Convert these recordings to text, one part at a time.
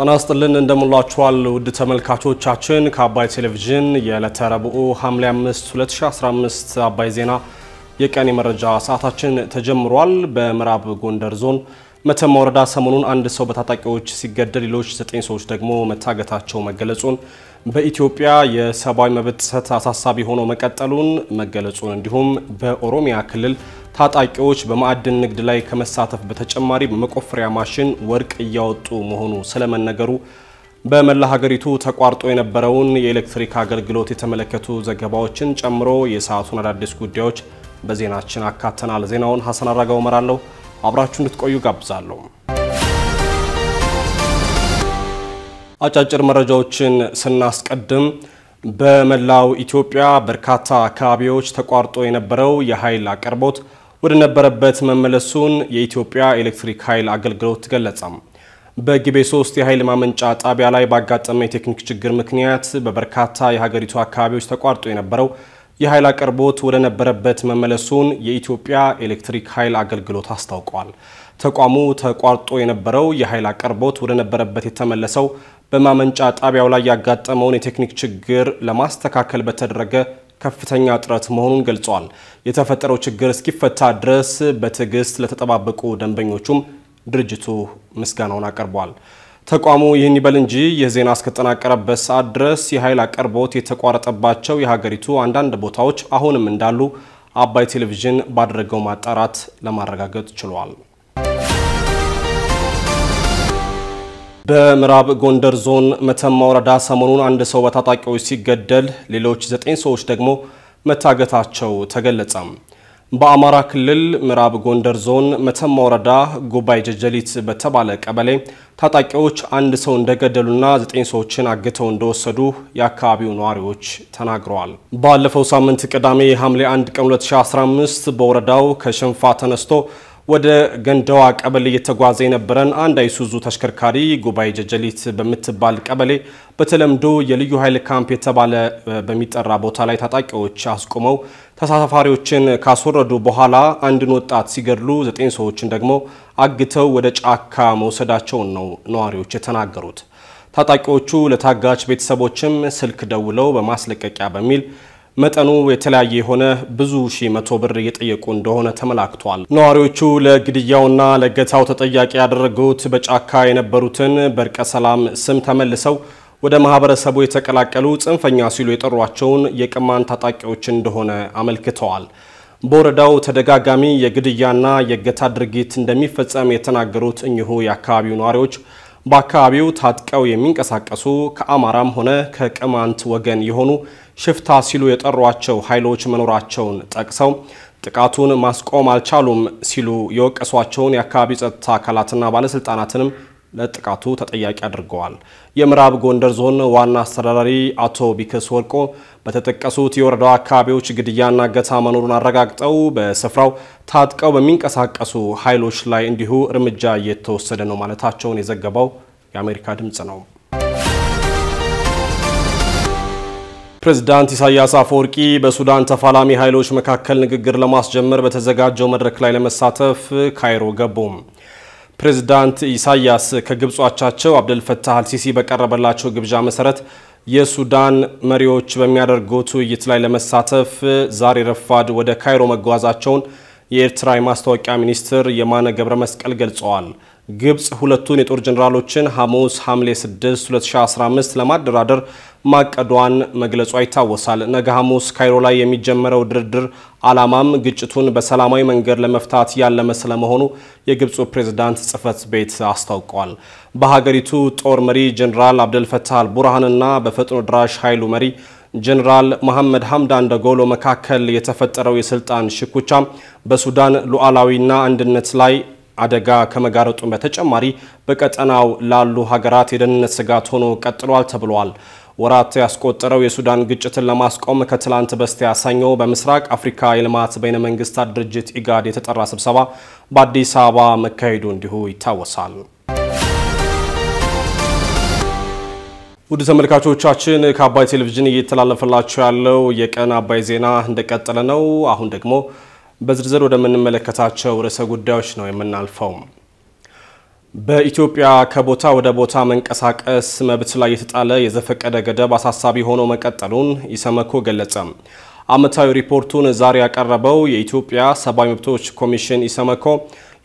ጤና ይስጥልን እንደምንላችኋል ውድ ተመልካቾቻችን ከአባይ ቴሌቪዥን የዕለተ ረቡዕ ሐምሌ 5 2015 አባይ ዜና የቀን የመረጃ ሰዓታችን ተጀምሯል። በምዕራብ ጎንደር ዞን መተማ ወረዳ ሰሞኑን አንድ ሰው በታጣቂዎች ሲገደል ሌሎች ዘጠኝ ሰዎች ደግሞ መታገታቸው መገለጹን በኢትዮጵያ የሰብአዊ መብት ጥሰት አሳሳቢ ሆኖ መቀጠሉን መገለጹን እንዲሁም በኦሮሚያ ክልል ታጣቂዎች በማዕድን ንግድ ላይ ከመሳተፍ በተጨማሪ በመቆፈሪያ ማሽን ወርቅ እያወጡ መሆኑ ስለመነገሩ በመላ ሀገሪቱ ተቋርጦ የነበረውን የኤሌክትሪክ አገልግሎት የተመለከቱ ዘገባዎችን ጨምሮ የሰዓቱን አዳዲስ ጉዳዮች በዜናችን አካተናል። ዜናውን ሀሰን አራጋው እመራለሁ። አብራችሁ እንድትቆዩ ጋብዛለሁ። አጫጭር መረጃዎችን ስናስቀድም በመላው ኢትዮጵያ በርካታ አካባቢዎች ተቋርጦ የነበረው የኃይል አቅርቦት ወደ ነበረበት መመለሱን የኢትዮጵያ ኤሌክትሪክ ኃይል አገልግሎት ገለጸ። በጊቤ 3 የኃይል ማመንጫ ጣቢያ ላይ ባጋጠመ የቴክኒክ ችግር ምክንያት በበርካታ የሀገሪቱ አካባቢዎች ተቋርጦ የነበረው የኃይል አቅርቦት ወደ ነበረበት መመለሱን የኢትዮጵያ ኤሌክትሪክ ኃይል አገልግሎት አስታውቋል። ተቋሙ ተቋርጦ የነበረው የኃይል አቅርቦት ወደ ነበረበት የተመለሰው በማመንጫ ጣቢያው ላይ ያጋጠመውን የቴክኒክ ችግር ለማስተካከል በተደረገ ከፍተኛ ጥረት መሆኑን ገልጿል። የተፈጠረው ችግር እስኪፈታ ድረስ በትዕግስት ለተጠባበቁ ደንበኞቹም ድርጅቱ ምስጋናውን አቅርቧል። ተቋሙ ይህን ይበል እንጂ ይህ ዜና እስከጠናቀረበት ሰዓት ድረስ የኃይል አቅርቦት የተቋረጠባቸው የሀገሪቱ አንዳንድ ቦታዎች አሁንም እንዳሉ አባይ ቴሌቪዥን ባደረገው ማጣራት ለማረጋገጥ ችሏል። በምዕራብ ጎንደር ዞን መተማ ወረዳ ሰሞኑን አንድ ሰው በታጣቂዎች ሲገደል ሌሎች ዘጠኝ ሰዎች ደግሞ መታገታቸው ተገለጸ። በአማራ ክልል ምዕራብ ጎንደር ዞን መተማ ወረዳ ጉባይ ጀጀሊት በተባለ ቀበሌ ታጣቂዎች አንድ ሰው እንደገደሉና ዘጠኝ ሰዎችን አግተው እንደወሰዱ የአካባቢው ነዋሪዎች ተናግረዋል። ባለፈው ሳምንት ቅዳሜ ሐምሌ 1 ቀን 2015 በወረዳው ከሽንፋ ተነስቶ ወደ ገንዳዋ ቀበሌ እየተጓዘ የነበረን አንድ አይሱዙ ተሽከርካሪ ጉባኤ ጀጀሊት በምትባል ቀበሌ በተለምዶ የልዩ ኃይል ካምፕ የተባለ በሚጠራ ቦታ ላይ ታጣቂዎች አስቁመው ተሳፋሪዎችን ካስወረዱ በኋላ አንድን ወጣት ሲገድሉ ዘጠኝ ሰዎችን ደግሞ አግተው ወደ ጫካ መውሰዳቸውን ነው ነዋሪዎች የተናገሩት። ታጣቂዎቹ ለታጋች ቤተሰቦችም ስልክ ደውለው በማስለቀቂያ በሚል መጠኑ የተለያየ የሆነ ብዙ ሺህ መቶ ብር እየጠየቁ እንደሆነ ተመላክቷል። ነዋሪዎቹ ለግድያውና ለእገታው ተጠያቂ ያደረጉት በጫካ የነበሩትን በእርቀ ሰላም ስም ተመልሰው ወደ ማህበረሰቡ የተቀላቀሉ ጽንፈኛ ሲሉ የጠሯቸውን የቅማን ታጣቂዎች እንደሆነ አመልክተዋል። በወረዳው ተደጋጋሚ የግድያና የእገታ ድርጊት እንደሚፈጸም የተናገሩት እኚሁ የአካባቢው ነዋሪዎች በአካባቢው ታጥቀው የሚንቀሳቀሱ ከአማራም ሆነ ከቅማንት ወገን የሆኑ ሽፍታ ሲሉ የጠሯቸው ኃይሎች መኖራቸውን ጠቅሰው ጥቃቱን ማስቆም አልቻሉም ሲሉ የወቀሷቸውን የአካባቢ ጸጥታ አካላትና ባለስልጣናትንም ለጥቃቱ ተጠያቂ አድርገዋል። የምዕራብ ጎንደር ዞን ዋና አስተዳዳሪ አቶ ቢከስ ወርቆ በተጠቀሱት የወረዳው አካባቢዎች ግድያና እገታ መኖሩን አረጋግጠው በስፍራው ታጥቀው በሚንቀሳቀሱ ኃይሎች ላይ እንዲሁ እርምጃ እየተወሰደ ነው ማለታቸውን የዘገበው የአሜሪካ ድምፅ ነው። ፕሬዚዳንት ኢሳያስ አፈወርቂ በሱዳን ተፋላሚ ኃይሎች መካከል ንግግር ለማስጀመር በተዘጋጀው መድረክ ላይ ለመሳተፍ ካይሮ ገቡም? ፕሬዝዳንት ኢሳያስ ከግብፅ አቻቸው አብደልፈታህ አልሲሲ በቀረበላቸው ግብዣ መሰረት የሱዳን መሪዎች በሚያደርጉት ውይይት ላይ ለመሳተፍ ዛሬ ረፋድ ወደ ካይሮ መጓዛቸውን የኤርትራ የማስታወቂያ ሚኒስትር የማነ ገብረ መስቀል ገልጸዋል። ግብጽ ሁለቱን የጦር ጀኔራሎችን ሐሙስ ሐምሌ 6 2015 ለማደራደር ማቀዷን መግለጿ ይታወሳል። ነገ ሐሙስ ካይሮ ላይ የሚጀመረው ድርድር ዓላማም ግጭቱን በሰላማዊ መንገድ ለመፍታት ያለመ ስለመሆኑ የግብፁ ፕሬዝዳንት ጽህፈት ቤት አስታውቀዋል። በሀገሪቱ ጦር መሪ ጀኔራል አብደልፈታህ አልቡርሃንና በፈጥኖ ድራሽ ኃይሉ መሪ ጀኔራል መሐመድ ሐምዳን ደጎሎ መካከል የተፈጠረው የስልጣን ሽኩቻ በሱዳን ሉዓላዊና አንድነት ላይ አደጋ ከመጋረጡ በተጨማሪ በቀጠናው ላሉ ሀገራት የደህንነት ስጋት ሆኖ ቀጥሏል ተብሏል። ወራት ያስቆጠረው የሱዳን ግጭትን ለማስቆም ከትላንት በስቲያ ሰኞ በምስራቅ አፍሪካ የልማት በይነ መንግስታት ድርጅት ኢጋድ የተጠራ ስብሰባ በአዲስ አበባ መካሄዱ እንዲሁ ይታወሳል። ውድ ተመልካቾቻችን ከአባይ ቴሌቪዥን እየተላለፈላችሁ ያለው የቀን አባይ ዜና እንደቀጠለ ነው። አሁን ደግሞ በዝርዝር ወደምንመለከታቸው ርዕሰ ጉዳዮች ነው የምናልፈው። በኢትዮጵያ ከቦታ ወደ ቦታ መንቀሳቀስ መብት ላይ የተጣለ የዘፈቀደ ገደብ አሳሳቢ ሆኖ መቀጠሉን ኢሰመኮ ገለጸ። ዓመታዊ ሪፖርቱን ዛሬ ያቀረበው የኢትዮጵያ ሰብአዊ መብቶች ኮሚሽን ኢሰመኮ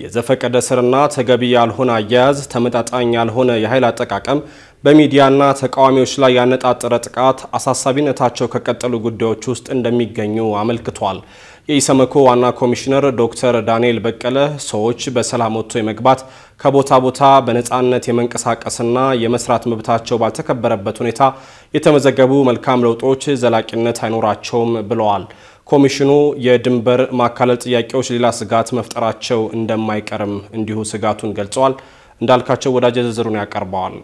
የዘፈቀደ ስርና ተገቢ ያልሆነ አያያዝ፣ ተመጣጣኝ ያልሆነ የኃይል አጠቃቀም፣ በሚዲያና ተቃዋሚዎች ላይ ያነጣጠረ ጥቃት አሳሳቢነታቸው ከቀጠሉ ጉዳዮች ውስጥ እንደሚገኙ አመልክቷል። የኢሰመኮ ዋና ኮሚሽነር ዶክተር ዳንኤል በቀለ ሰዎች በሰላም ወጥቶ የመግባት ከቦታ ቦታ በነፃነት የመንቀሳቀስና የመስራት መብታቸው ባልተከበረበት ሁኔታ የተመዘገቡ መልካም ለውጦች ዘላቂነት አይኖራቸውም ብለዋል። ኮሚሽኑ የድንበር ማካለል ጥያቄዎች ሌላ ስጋት መፍጠራቸው እንደማይቀርም እንዲሁ ስጋቱን ገልጸዋል። እንዳልካቸው ወዳጅ ዝርዝሩን ያቀርበዋል።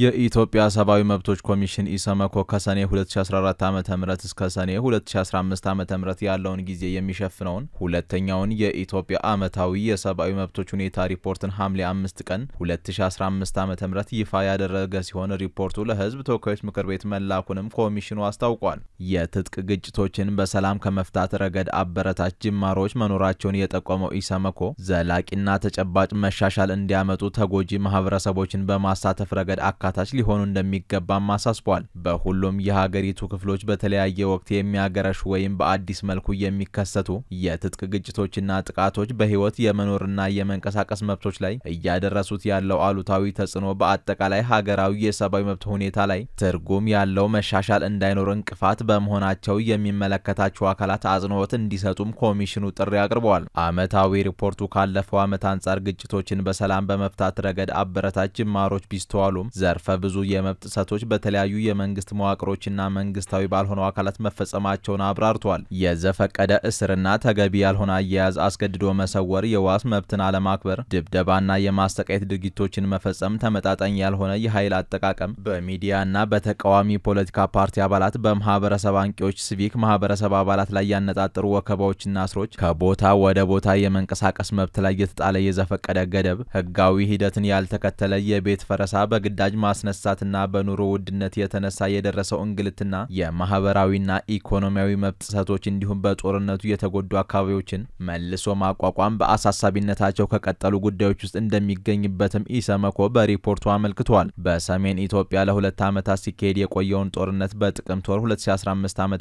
የኢትዮጵያ ሰብአዊ መብቶች ኮሚሽን ኢሰመኮ ከሰኔ 2014 ዓ ም እስከ ሰኔ 2015 ዓ ም ያለውን ጊዜ የሚሸፍነውን ሁለተኛውን የኢትዮጵያ ዓመታዊ የሰብአዊ መብቶች ሁኔታ ሪፖርትን ሐምሌ 5 ቀን 2015 ዓ ም ይፋ ያደረገ ሲሆን ሪፖርቱ ለሕዝብ ተወካዮች ምክር ቤት መላኩንም ኮሚሽኑ አስታውቋል። የትጥቅ ግጭቶችን በሰላም ከመፍታት ረገድ አበረታች ጅማሮች መኖራቸውን የጠቆመው ኢሰመኮ ዘላቂና ተጨባጭ መሻሻል እንዲያመጡ ተጎጂ ማህበረሰቦችን በማሳተፍ ረገድ አካታች ሊሆኑ እንደሚገባም አሳስቧል። በሁሉም የሀገሪቱ ክፍሎች በተለያየ ወቅት የሚያገረሹ ወይም በአዲስ መልኩ የሚከሰቱ የትጥቅ ግጭቶችና ጥቃቶች በህይወት የመኖርና የመንቀሳቀስ መብቶች ላይ እያደረሱት ያለው አሉታዊ ተጽዕኖ በአጠቃላይ ሀገራዊ የሰብአዊ መብት ሁኔታ ላይ ትርጉም ያለው መሻሻል እንዳይኖር እንቅፋት በመሆናቸው የሚመለከታቸው አካላት አጽንኦት እንዲሰጡም ኮሚሽኑ ጥሪ አቅርበዋል። አመታዊ ሪፖርቱ ካለፈው አመት አንጻር ግጭቶችን በሰላም በመፍታት ረገድ አበረታች ጅማሮች ቢስተዋሉም ዘርፈ ብዙ የመብት ጥሰቶች በተለያዩ የመንግስት መዋቅሮችና መንግስታዊ ባልሆነው አካላት መፈጸማቸውን አብራርቷል። የዘፈቀደ እስርና ተገቢ ያልሆነ አያያዝ፣ አስገድዶ መሰወር፣ የዋስ መብትን አለማክበር፣ ድብደባና የማሰቃየት ድርጊቶችን መፈጸም፣ ተመጣጣኝ ያልሆነ የኃይል አጠቃቀም በሚዲያና በተቃዋሚ ፖለቲካ ፓርቲ አባላት፣ በማህበረሰብ አንቂዎች፣ ሲቪክ ማህበረሰብ አባላት ላይ ያነጣጠሩ ወከባዎችና እስሮች፣ ከቦታ ወደ ቦታ የመንቀሳቀስ መብት ላይ የተጣለ የዘፈቀደ ገደብ፣ ህጋዊ ሂደትን ያልተከተለ የቤት ፈረሳ፣ በግዳጅ ማስነሳትና በኑሮ ውድነት የተነሳ የደረሰው እንግልትና የማህበራዊና ኢኮኖሚያዊ መብት ጥሰቶች እንዲሁም በጦርነቱ የተጎዱ አካባቢዎችን መልሶ ማቋቋም በአሳሳቢነታቸው ከቀጠሉ ጉዳዮች ውስጥ እንደሚገኝበትም ኢሰመኮ በሪፖርቱ አመልክቷል። በሰሜን ኢትዮጵያ ለሁለት ዓመታት ሲካሄድ የቆየውን ጦርነት በጥቅምት ወር 2015 ዓ ም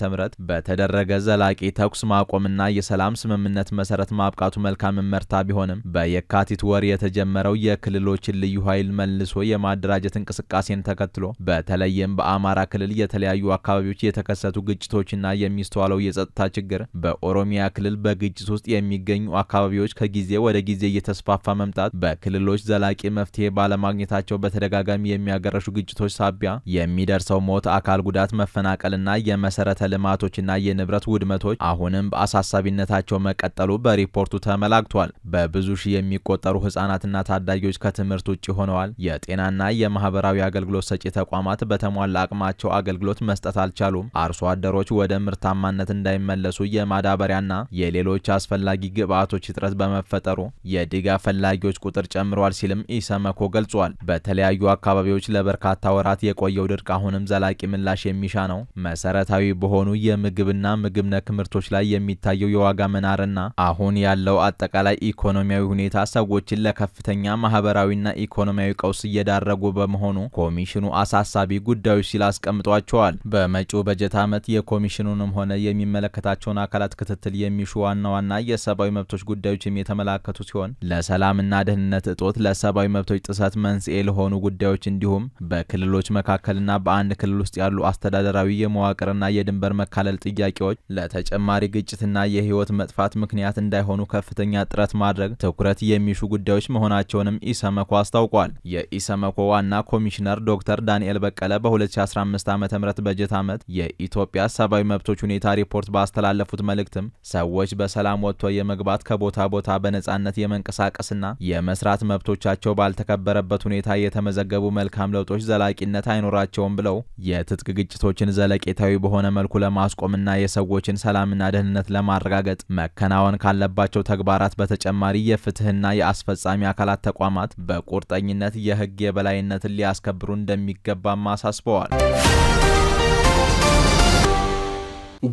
በተደረገ ዘላቂ ተኩስ ማቆምና የሰላም ስምምነት መሰረት ማብቃቱ መልካም መርታ ቢሆንም በየካቲት ወር የተጀመረው የክልሎችን ልዩ ኃይል መልሶ የማደራጀት እንቅስቃሴን ተከትሎ በተለይም በአማራ ክልል የተለያዩ አካባቢዎች የተከሰቱ ግጭቶችና የሚስተዋለው የጸጥታ ችግር በኦሮሚያ ክልል በግጭት ውስጥ የሚገኙ አካባቢዎች ከጊዜ ወደ ጊዜ እየተስፋፋ መምጣት በክልሎች ዘላቂ መፍትሄ ባለማግኘታቸው በተደጋጋሚ የሚያገረሹ ግጭቶች ሳቢያ የሚደርሰው ሞት፣ አካል ጉዳት፣ መፈናቀልና የመሰረተ ልማቶችና የንብረት ውድመቶች አሁንም በአሳሳቢነታቸው መቀጠሉ በሪፖርቱ ተመላክቷል። በብዙ ሺህ የሚቆጠሩ ህጻናትና ታዳጊዎች ከትምህርት ውጭ ሆነዋል። የጤናና የማህበ ማህበራዊ አገልግሎት ሰጪ ተቋማት በተሟላ አቅማቸው አገልግሎት መስጠት አልቻሉም። አርሶ አደሮች ወደ ምርታማነት እንዳይመለሱ የማዳበሪያና የሌሎች አስፈላጊ ግብአቶች እጥረት በመፈጠሩ የድጋፍ ፈላጊዎች ቁጥር ጨምሯል ሲልም ኢሰመኮ ገልጿል። በተለያዩ አካባቢዎች ለበርካታ ወራት የቆየው ድርቅ አሁንም ዘላቂ ምላሽ የሚሻ ነው። መሰረታዊ በሆኑ የምግብና ምግብ ነክ ምርቶች ላይ የሚታየው የዋጋ መናርና አሁን ያለው አጠቃላይ ኢኮኖሚያዊ ሁኔታ ሰዎችን ለከፍተኛ ማህበራዊና ኢኮኖሚያዊ ቀውስ እየዳረጉ በመሆኑ መሆኑ ኮሚሽኑ አሳሳቢ ጉዳዮች ሲል አስቀምጧቸዋል። በመጪው በጀት ዓመት የኮሚሽኑንም ሆነ የሚመለከታቸውን አካላት ክትትል የሚሹ ዋና ዋና የሰብአዊ መብቶች ጉዳዮችም የተመላከቱ ሲሆን ለሰላምና ደህንነት እጦት፣ ለሰብአዊ መብቶች ጥሰት መንስኤ ለሆኑ ጉዳዮች እንዲሁም በክልሎች መካከልና በአንድ ክልል ውስጥ ያሉ አስተዳደራዊ የመዋቅርና የድንበር መካለል ጥያቄዎች ለተጨማሪ ግጭትና የህይወት መጥፋት ምክንያት እንዳይሆኑ ከፍተኛ ጥረት ማድረግ ትኩረት የሚሹ ጉዳዮች መሆናቸውንም ኢሰመኮ አስታውቋል። የኢሰመኮ ዋና ኮሚሽነር ዶክተር ዳንኤል በቀለ በ2015 ዓ ም በጀት ዓመት የኢትዮጵያ ሰብአዊ መብቶች ሁኔታ ሪፖርት ባስተላለፉት መልእክትም ሰዎች በሰላም ወጥቶ የመግባት ከቦታ ቦታ በነጻነት የመንቀሳቀስና የመስራት መብቶቻቸው ባልተከበረበት ሁኔታ የተመዘገቡ መልካም ለውጦች ዘላቂነት አይኖራቸውም ብለው የትጥቅ ግጭቶችን ዘለቄታዊ በሆነ መልኩ ለማስቆምና የሰዎችን ሰላምና ደህንነት ለማረጋገጥ መከናወን ካለባቸው ተግባራት በተጨማሪ የፍትህና የአስፈጻሚ አካላት ተቋማት በቁርጠኝነት የህግ የበላይነትን ሊያስከብሩ እንደሚገባም አሳስበዋል።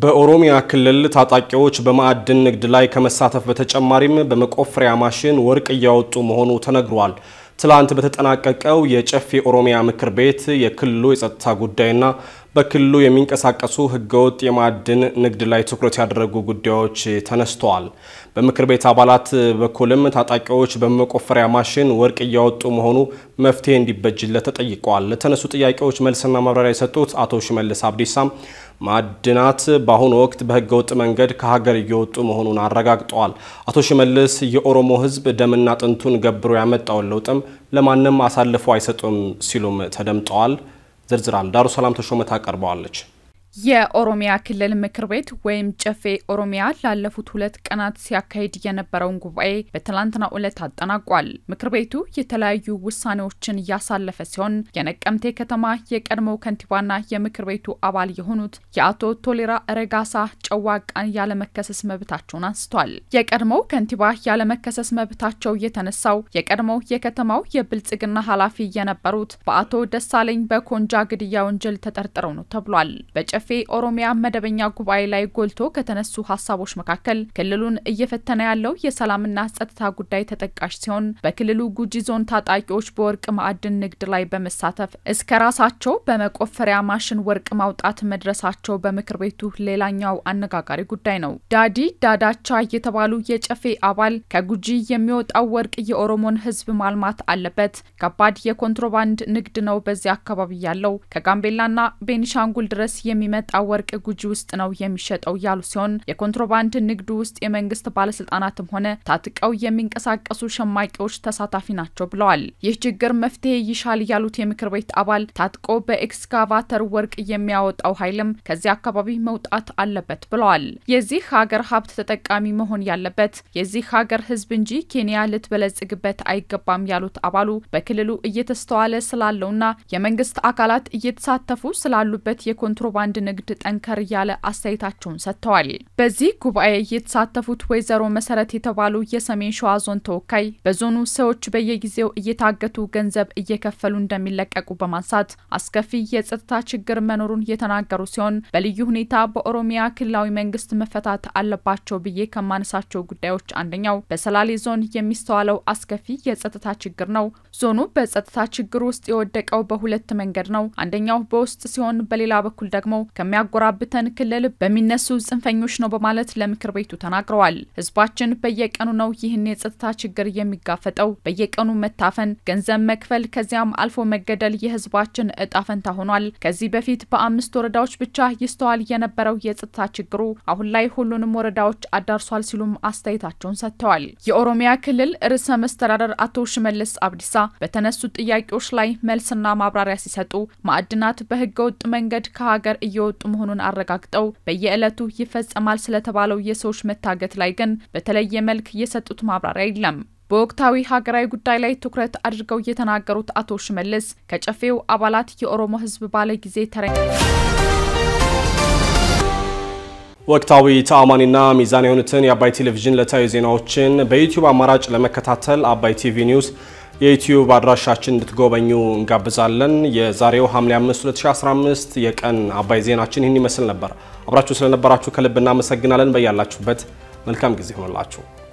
በኦሮሚያ ክልል ታጣቂዎች በማዕድን ንግድ ላይ ከመሳተፍ በተጨማሪም በመቆፈሪያ ማሽን ወርቅ እያወጡ መሆኑ ተነግሯል። ትላንት በተጠናቀቀው የጨፌ ኦሮሚያ ምክር ቤት የክልሉ የጸጥታ ጉዳይና በክልሉ የሚንቀሳቀሱ ህገወጥ የማዕድን ንግድ ላይ ትኩረት ያደረጉ ጉዳዮች ተነስተዋል። በምክር ቤት አባላት በኩልም ታጣቂዎች በመቆፈሪያ ማሽን ወርቅ እያወጡ መሆኑ መፍትሄ እንዲበጅለት ተጠይቀዋል። ለተነሱ ጥያቄዎች መልስና ማብራሪያ የሰጡት አቶ ሽመልስ አብዲሳም ማዕድናት በአሁኑ ወቅት በህገወጥ መንገድ ከሀገር እየወጡ መሆኑን አረጋግጠዋል። አቶ ሽመልስ የኦሮሞ ህዝብ ደምና አጥንቱን ገብሮ ያመጣውን ለውጥም ለማንም አሳልፎ አይሰጡም ሲሉም ተደምጠዋል። ዝርዝር አለ። ዳሩ ሰላም ተሾመ ታቀርበዋለች። የኦሮሚያ ክልል ምክር ቤት ወይም ጨፌ ኦሮሚያ ላለፉት ሁለት ቀናት ሲያካሂድ የነበረውን ጉባኤ በትላንትናው ዕለት አጠናቋል። ምክር ቤቱ የተለያዩ ውሳኔዎችን እያሳለፈ ሲሆን የነቀምቴ ከተማ የቀድሞው ከንቲባና የምክር ቤቱ አባል የሆኑት የአቶ ቶሌራ ረጋሳ ጨዋቃን ያለመከሰስ መብታቸውን አንስቷል። የቀድሞው ከንቲባ ያለመከሰስ መብታቸው የተነሳው የቀድሞው የከተማው የብልጽግና ኃላፊ የነበሩት በአቶ ደሳለኝ በኮንጃ ግድያ ወንጀል ተጠርጥረው ነው ተብሏል። በጨፌ አቀፌ ኦሮሚያ መደበኛ ጉባኤ ላይ ጎልቶ ከተነሱ ሀሳቦች መካከል ክልሉን እየፈተነ ያለው የሰላምና ጸጥታ ጉዳይ ተጠቃሽ ሲሆን በክልሉ ጉጂ ዞን ታጣቂዎች በወርቅ ማዕድን ንግድ ላይ በመሳተፍ እስከ ራሳቸው በመቆፈሪያ ማሽን ወርቅ ማውጣት መድረሳቸው በምክር ቤቱ ሌላኛው አነጋጋሪ ጉዳይ ነው። ዳዲ ዳዳቻ የተባሉ የጨፌ አባል ከጉጂ የሚወጣው ወርቅ የኦሮሞን ሕዝብ ማልማት አለበት፣ ከባድ የኮንትሮባንድ ንግድ ነው በዚያ አካባቢ ያለው ከጋምቤላና ቤኒሻንጉል ድረስ የሚመ የሚመጣ ወርቅ ጉጂ ውስጥ ነው የሚሸጠው ያሉ ሲሆን የኮንትሮባንድ ንግዱ ውስጥ የመንግስት ባለስልጣናትም ሆነ ታጥቀው የሚንቀሳቀሱ ሸማቂዎች ተሳታፊ ናቸው ብለዋል። ይህ ችግር መፍትሄ ይሻል ያሉት የምክር ቤት አባል ታጥቆ በኤክስካቫተር ወርቅ የሚያወጣው ኃይልም ከዚህ አካባቢ መውጣት አለበት ብለዋል። የዚህ ሀገር ሀብት ተጠቃሚ መሆን ያለበት የዚህ ሀገር ህዝብ እንጂ ኬንያ ልትበለጽግበት አይገባም ያሉት አባሉ በክልሉ እየተስተዋለ ስላለውና የመንግስት አካላት እየተሳተፉ ስላሉበት የኮንትሮባንድ ንግድ ጠንከር እያለ አስተያየታቸውን ሰጥተዋል። በዚህ ጉባኤ የተሳተፉት ወይዘሮ መሰረት የተባሉ የሰሜን ሸዋ ዞን ተወካይ በዞኑ ሰዎች በየጊዜው እየታገቱ ገንዘብ እየከፈሉ እንደሚለቀቁ በማንሳት አስከፊ የጸጥታ ችግር መኖሩን የተናገሩ ሲሆን በልዩ ሁኔታ በኦሮሚያ ክልላዊ መንግስት መፈታት አለባቸው ብዬ ከማነሳቸው ጉዳዮች አንደኛው በሰላሌ ዞን የሚስተዋለው አስከፊ የጸጥታ ችግር ነው። ዞኑ በጸጥታ ችግር ውስጥ የወደቀው በሁለት መንገድ ነው። አንደኛው በውስጥ ሲሆን፣ በሌላ በኩል ደግሞ ከሚያጎራብተን ክልል በሚነሱ ጽንፈኞች ነው በማለት ለምክር ቤቱ ተናግረዋል። ህዝባችን በየቀኑ ነው ይህን የጸጥታ ችግር የሚጋፈጠው። በየቀኑ መታፈን፣ ገንዘብ መክፈል፣ ከዚያም አልፎ መገደል የህዝባችን እጣ ፈንታ ሆኗል። ከዚህ በፊት በአምስት ወረዳዎች ብቻ ይስተዋል የነበረው የጸጥታ ችግሩ አሁን ላይ ሁሉንም ወረዳዎች አዳርሷል ሲሉም አስተያየታቸውን ሰጥተዋል። የኦሮሚያ ክልል ርዕሰ መስተዳደር አቶ ሽመልስ አብዲሳ በተነሱ ጥያቄዎች ላይ መልስና ማብራሪያ ሲሰጡ ማዕድናት በህገወጥ መንገድ ከሀገር እየወ እየወጡ መሆኑን አረጋግጠው በየዕለቱ ይፈጸማል ስለተባለው የሰዎች መታገት ላይ ግን በተለየ መልክ የሰጡት ማብራሪያ የለም። በወቅታዊ ሀገራዊ ጉዳይ ላይ ትኩረት አድርገው የተናገሩት አቶ ሽመልስ ከጨፌው አባላት የኦሮሞ ሕዝብ ባለ ጊዜ ተረ ወቅታዊ ተአማኒና ሚዛን የሆኑትን የአባይ ቴሌቪዥን ዕለታዊ ዜናዎችን በዩቲዩብ አማራጭ ለመከታተል አባይ ቲቪ ኒውስ የዩቲዩብ አድራሻችን እንድትጎበኙ እንጋብዛለን። የዛሬው ሐምሌ 5 2015 የቀን አባይ ዜናችን ይህን ይመስል ነበር። አብራችሁ ስለነበራችሁ ከልብ እናመሰግናለን። በያላችሁበት መልካም ጊዜ ሆኖላችሁ